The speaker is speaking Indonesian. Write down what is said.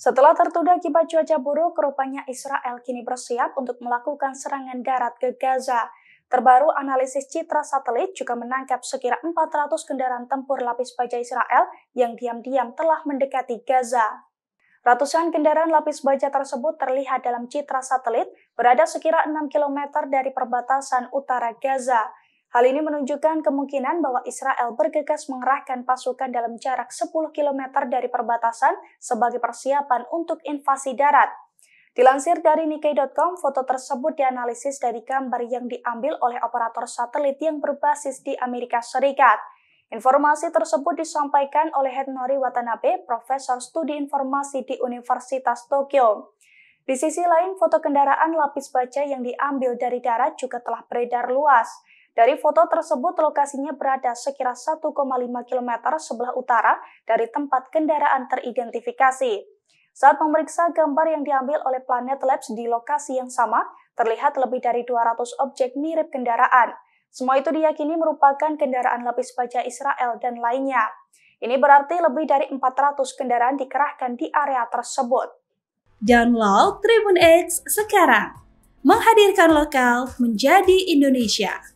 Setelah tertunda akibat cuaca buruk, rupanya Israel kini bersiap untuk melakukan serangan darat ke Gaza. Terbaru, analisis citra satelit juga menangkap sekira 400 kendaraan tempur lapis baja Israel yang diam-diam telah mendekati Gaza. Ratusan kendaraan lapis baja tersebut terlihat dalam citra satelit berada sekira 6 km dari perbatasan utara Gaza. Hal ini menunjukkan kemungkinan bahwa Israel bergegas mengerahkan pasukan dalam jarak 10 km dari perbatasan sebagai persiapan untuk invasi darat. Dilansir dari Nikkei.com, foto tersebut dianalisis dari gambar yang diambil oleh operator satelit yang berbasis di Amerika Serikat. Informasi tersebut disampaikan oleh Hetnori Watanabe, Profesor Studi Informasi di Universitas Tokyo. Di sisi lain, foto kendaraan lapis baja yang diambil dari darat juga telah beredar luas. Dari foto tersebut, lokasinya berada sekira 1,5 km sebelah utara dari tempat kendaraan teridentifikasi. Saat memeriksa gambar yang diambil oleh Planet Labs di lokasi yang sama, terlihat lebih dari 200 objek mirip kendaraan. Semua itu diyakini merupakan kendaraan lapis baja Israel dan lainnya. Ini berarti lebih dari 400 kendaraan dikerahkan di area tersebut. Download Tribun X sekarang. Menghadirkan lokal menjadi Indonesia.